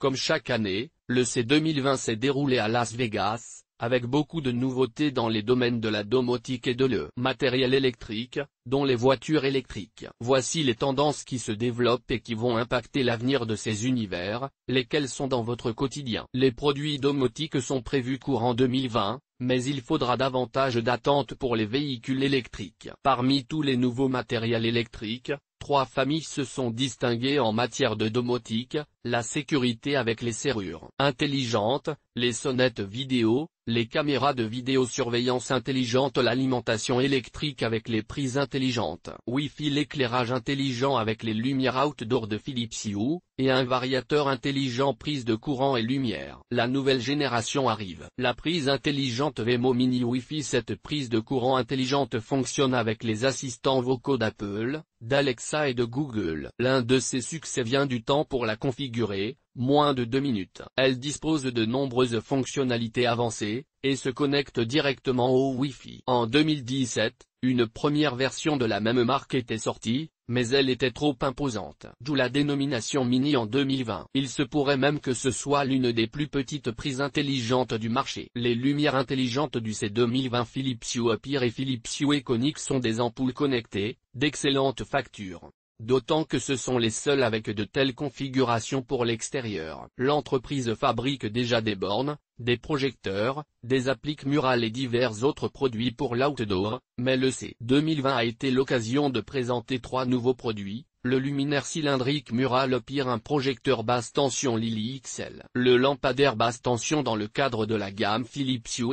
Comme chaque année, le C2020 s'est déroulé à Las Vegas, avec beaucoup de nouveautés dans les domaines de la domotique et de le matériel électrique, dont les voitures électriques. Voici les tendances qui se développent et qui vont impacter l'avenir de ces univers, lesquels sont dans votre quotidien. Les produits domotiques sont prévus courant 2020, mais il faudra davantage d'attente pour les véhicules électriques. Parmi tous les nouveaux matériels électriques, Trois familles se sont distinguées en matière de domotique, la sécurité avec les serrures intelligentes, les sonnettes vidéo, les caméras de vidéosurveillance intelligente l'alimentation électrique avec les prises intelligentes Wi-Fi l'éclairage intelligent avec les lumières outdoor de Philips Hue, et un variateur intelligent prise de courant et lumière. La nouvelle génération arrive. La prise intelligente Vemo Mini Wi-Fi Cette prise de courant intelligente fonctionne avec les assistants vocaux d'Apple, d'Alexa et de Google. L'un de ses succès vient du temps pour la configurer, moins de deux minutes. Elle dispose de nombreuses fonctionnalités avancées, et se connecte directement au Wi-Fi. En 2017, une première version de la même marque était sortie, mais elle était trop imposante. D'où la dénomination Mini en 2020. Il se pourrait même que ce soit l'une des plus petites prises intelligentes du marché. Les lumières intelligentes du C2020 Philips Hue et Philips Hue sont des ampoules connectées, d'excellente facture d'autant que ce sont les seuls avec de telles configurations pour l'extérieur. L'entreprise fabrique déjà des bornes, des projecteurs, des appliques murales et divers autres produits pour l'outdoor, mais le C 2020 a été l'occasion de présenter trois nouveaux produits, le luminaire cylindrique mural pire un projecteur basse tension Lily XL. Le lampadaire basse tension dans le cadre de la gamme Philips Hue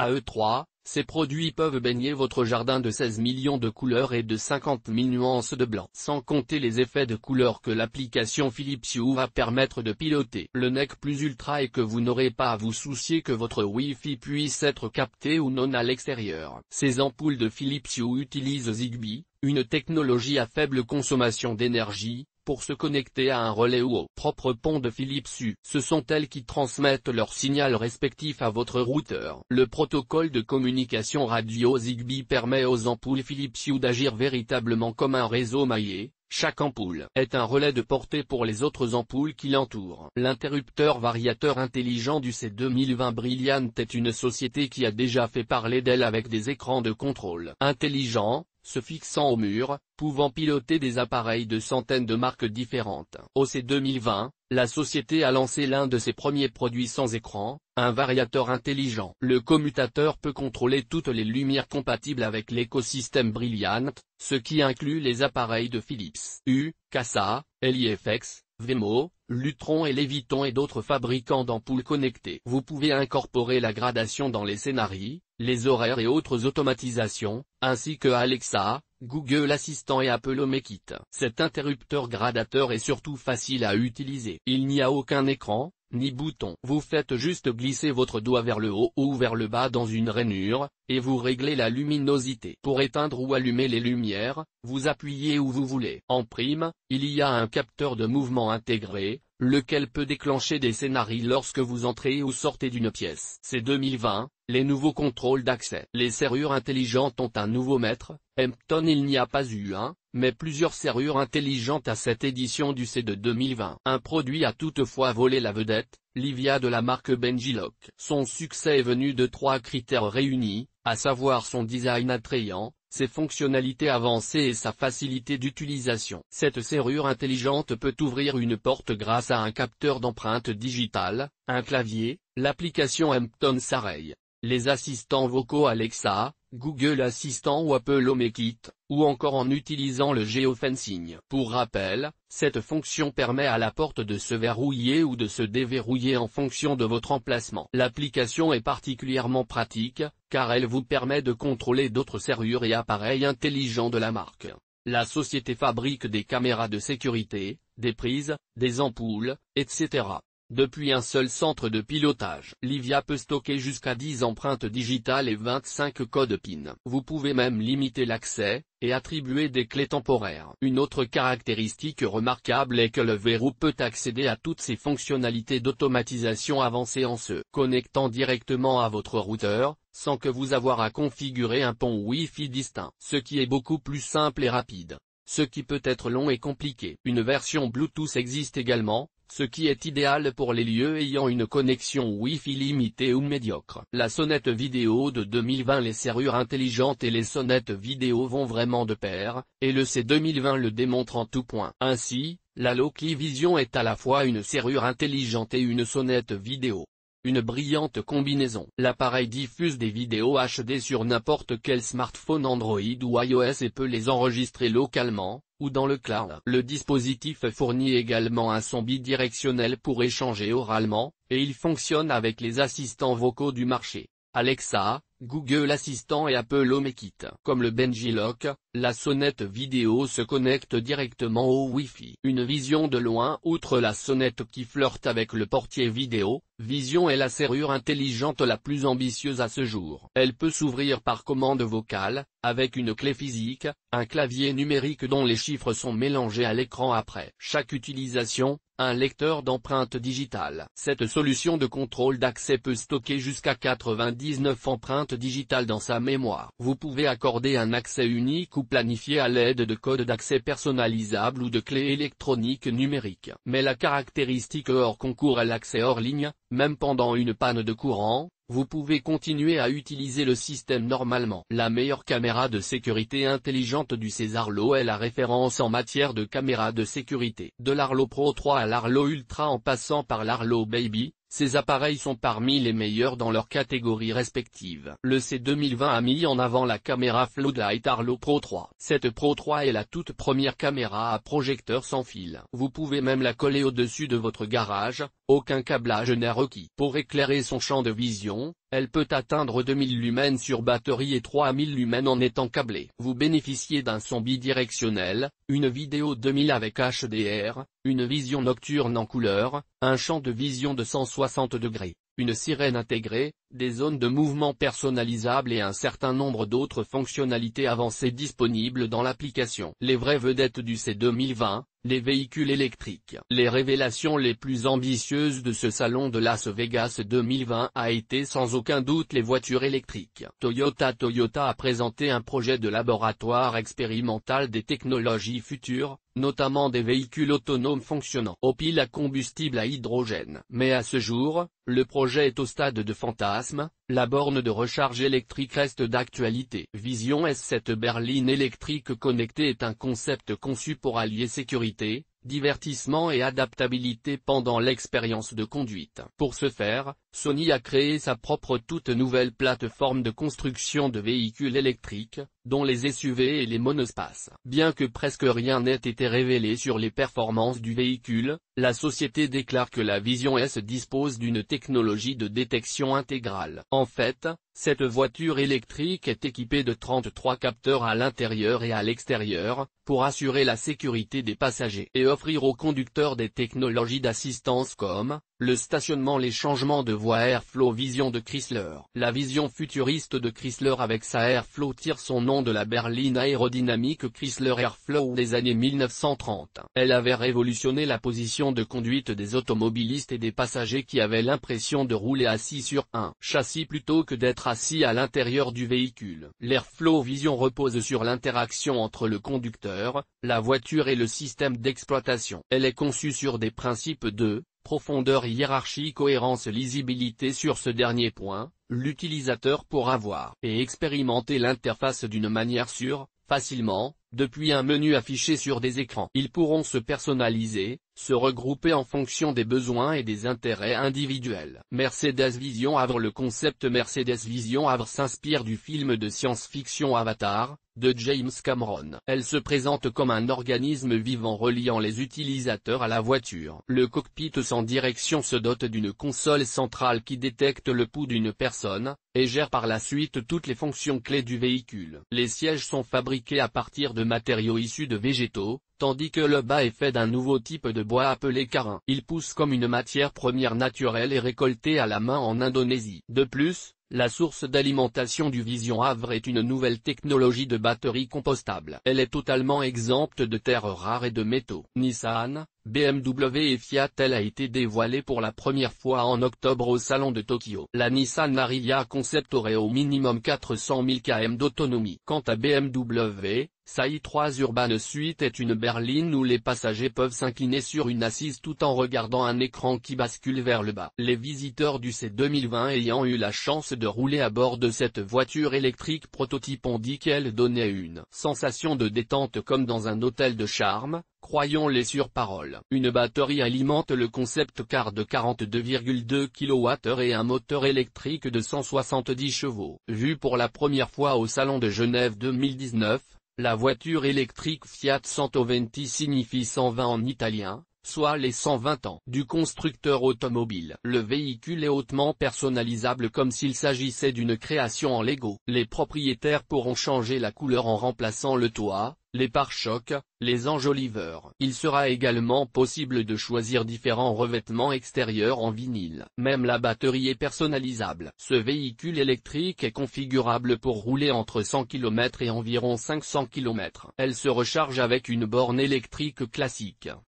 AE3, ces produits peuvent baigner votre jardin de 16 millions de couleurs et de 50 000 nuances de blanc. Sans compter les effets de couleurs que l'application Philips Hue va permettre de piloter. Le NEC Plus Ultra et que vous n'aurez pas à vous soucier que votre Wi-Fi puisse être capté ou non à l'extérieur. Ces ampoules de Philips Hue utilisent Zigbee, une technologie à faible consommation d'énergie, pour se connecter à un relais ou au propre pont de Philips Hue. Ce sont elles qui transmettent leur signal respectif à votre routeur. Le protocole de communication radio Zigbee permet aux ampoules Philips Hue d'agir véritablement comme un réseau maillé, chaque ampoule est un relais de portée pour les autres ampoules qui l'entourent. L'interrupteur variateur intelligent du C2020 Brilliant est une société qui a déjà fait parler d'elle avec des écrans de contrôle intelligents, se fixant au mur, pouvant piloter des appareils de centaines de marques différentes. Au c 2020, la société a lancé l'un de ses premiers produits sans écran, un variateur intelligent. Le commutateur peut contrôler toutes les lumières compatibles avec l'écosystème Brilliant, ce qui inclut les appareils de Philips, U, Casa, LIFX, Vemo, Lutron et Léviton et d'autres fabricants d'ampoules connectées. Vous pouvez incorporer la gradation dans les scénarios, les horaires et autres automatisations, ainsi que Alexa, Google Assistant et Apple HomeKit. Cet interrupteur gradateur est surtout facile à utiliser. Il n'y a aucun écran, ni bouton. Vous faites juste glisser votre doigt vers le haut ou vers le bas dans une rainure, et vous réglez la luminosité. Pour éteindre ou allumer les lumières, vous appuyez où vous voulez. En prime, il y a un capteur de mouvement intégré, lequel peut déclencher des scénarios lorsque vous entrez ou sortez d'une pièce. C'est 2020, les nouveaux contrôles d'accès. Les serrures intelligentes ont un nouveau maître, Hampton il n'y a pas eu un, mais plusieurs serrures intelligentes à cette édition du c de 2020. Un produit a toutefois volé la vedette, Livia de la marque Benji Lock. Son succès est venu de trois critères réunis, à savoir son design attrayant, ses fonctionnalités avancées et sa facilité d'utilisation. Cette serrure intelligente peut ouvrir une porte grâce à un capteur d'empreinte digitale, un clavier, l'application Hampton Sareille, les assistants vocaux Alexa, Google Assistant ou Apple HomeKit, ou encore en utilisant le geofencing. Pour rappel, cette fonction permet à la porte de se verrouiller ou de se déverrouiller en fonction de votre emplacement. L'application est particulièrement pratique, car elle vous permet de contrôler d'autres serrures et appareils intelligents de la marque. La société fabrique des caméras de sécurité, des prises, des ampoules, etc. Depuis un seul centre de pilotage, Livia peut stocker jusqu'à 10 empreintes digitales et 25 codes PIN. Vous pouvez même limiter l'accès, et attribuer des clés temporaires. Une autre caractéristique remarquable est que le verrou peut accéder à toutes ses fonctionnalités d'automatisation avancées en se connectant directement à votre routeur, sans que vous avoir à configurer un pont Wi-Fi distinct. Ce qui est beaucoup plus simple et rapide. Ce qui peut être long et compliqué. Une version Bluetooth existe également, ce qui est idéal pour les lieux ayant une connexion Wi-Fi limitée ou médiocre. La sonnette vidéo de 2020 Les serrures intelligentes et les sonnettes vidéo vont vraiment de pair, et le C2020 le démontre en tout point. Ainsi, la Loki Vision est à la fois une serrure intelligente et une sonnette vidéo. Une brillante combinaison. L'appareil diffuse des vidéos HD sur n'importe quel smartphone Android ou iOS et peut les enregistrer localement, ou dans le cloud. Le dispositif fournit également un son bidirectionnel pour échanger oralement, et il fonctionne avec les assistants vocaux du marché. Alexa, Google Assistant et Apple HomeKit. Comme le Benji Lock, la sonnette vidéo se connecte directement au Wi-Fi. Une vision de loin outre la sonnette qui flirte avec le portier vidéo, Vision est la serrure intelligente la plus ambitieuse à ce jour. Elle peut s'ouvrir par commande vocale, avec une clé physique, un clavier numérique dont les chiffres sont mélangés à l'écran après. Chaque utilisation, un lecteur d'empreintes digitales. Cette solution de contrôle d'accès peut stocker jusqu'à 99 empreintes digitales dans sa mémoire. Vous pouvez accorder un accès unique ou planifié à l'aide de codes d'accès personnalisables ou de clés électroniques numériques. Mais la caractéristique hors concours à l'accès hors ligne, même pendant une panne de courant, vous pouvez continuer à utiliser le système normalement. La meilleure caméra de sécurité intelligente du César Lo est la référence en matière de caméra de sécurité. De l'Arlo Pro 3 à l'Arlo Ultra en passant par l'Arlo Baby, ces appareils sont parmi les meilleurs dans leur catégorie respectives. Le C2020 a mis en avant la caméra Floodlight Arlo Pro 3. Cette Pro 3 est la toute première caméra à projecteur sans fil. Vous pouvez même la coller au-dessus de votre garage, aucun câblage n'est requis. Pour éclairer son champ de vision, elle peut atteindre 2000 lumens sur batterie et 3000 lumens en étant câblée. Vous bénéficiez d'un son bidirectionnel, une vidéo 2000 avec HDR, une vision nocturne en couleur, un champ de vision de 160 degrés, une sirène intégrée, des zones de mouvement personnalisables et un certain nombre d'autres fonctionnalités avancées disponibles dans l'application. Les vraies vedettes du C2020, les véhicules électriques. Les révélations les plus ambitieuses de ce salon de Las Vegas 2020 a été sans aucun doute les voitures électriques. Toyota Toyota a présenté un projet de laboratoire expérimental des technologies futures, notamment des véhicules autonomes fonctionnant Au pile à combustible à hydrogène. Mais à ce jour, le projet est au stade de fantasme la borne de recharge électrique reste d'actualité. Vision S7 berline électrique connectée est un concept conçu pour allier sécurité, divertissement et adaptabilité pendant l'expérience de conduite. Pour ce faire, Sony a créé sa propre toute nouvelle plateforme de construction de véhicules électriques, dont les SUV et les monospaces. Bien que presque rien n'ait été révélé sur les performances du véhicule, la société déclare que la Vision S dispose d'une technologie de détection intégrale. En fait, cette voiture électrique est équipée de 33 capteurs à l'intérieur et à l'extérieur, pour assurer la sécurité des passagers et offrir aux conducteurs des technologies d'assistance comme, le stationnement les changements de voie Airflow Vision de Chrysler. La vision futuriste de Chrysler avec sa Airflow tire son nom de la berline aérodynamique Chrysler Airflow des années 1930. Elle avait révolutionné la position de conduite des automobilistes et des passagers qui avaient l'impression de rouler assis sur un châssis plutôt que d'être assis à l'intérieur du véhicule. L'airflow vision repose sur l'interaction entre le conducteur, la voiture et le système d'exploitation. Elle est conçue sur des principes de profondeur hiérarchie cohérence lisibilité sur ce dernier point, l'utilisateur pourra voir et expérimenter l'interface d'une manière sûre, facilement, depuis un menu affiché sur des écrans. Ils pourront se personnaliser, se regrouper en fonction des besoins et des intérêts individuels. Mercedes Vision Havre Le concept Mercedes Vision Havre s'inspire du film de science-fiction Avatar, de James Cameron. Elle se présente comme un organisme vivant reliant les utilisateurs à la voiture. Le cockpit sans direction se dote d'une console centrale qui détecte le pouls d'une personne, et gère par la suite toutes les fonctions clés du véhicule. Les sièges sont fabriqués à partir de matériaux issus de végétaux, tandis que le bas est fait d'un nouveau type de bois appelé carin. Il pousse comme une matière première naturelle et récoltée à la main en Indonésie. De plus, la source d'alimentation du Vision Havre est une nouvelle technologie de batterie compostable. Elle est totalement exempte de terres rares et de métaux. Nissan, BMW et Fiat elle a été dévoilée pour la première fois en octobre au salon de Tokyo. La Nissan Ariya Concept aurait au minimum 400 000 km d'autonomie. Quant à BMW, sa i3 Urban Suite est une berline où les passagers peuvent s'incliner sur une assise tout en regardant un écran qui bascule vers le bas. Les visiteurs du C2020 ayant eu la chance de rouler à bord de cette voiture électrique prototype ont dit qu'elle donnait une sensation de détente comme dans un hôtel de charme, Croyons-les surparoles. Une batterie alimente le concept car de 42,2 kWh et un moteur électrique de 170 chevaux. Vu pour la première fois au Salon de Genève 2019, la voiture électrique Fiat 120 signifie 120 en italien, soit les 120 ans du constructeur automobile. Le véhicule est hautement personnalisable comme s'il s'agissait d'une création en Lego. Les propriétaires pourront changer la couleur en remplaçant le toit, les pare-chocs, les enjoliveurs. Il sera également possible de choisir différents revêtements extérieurs en vinyle. Même la batterie est personnalisable. Ce véhicule électrique est configurable pour rouler entre 100 km et environ 500 km. Elle se recharge avec une borne électrique classique.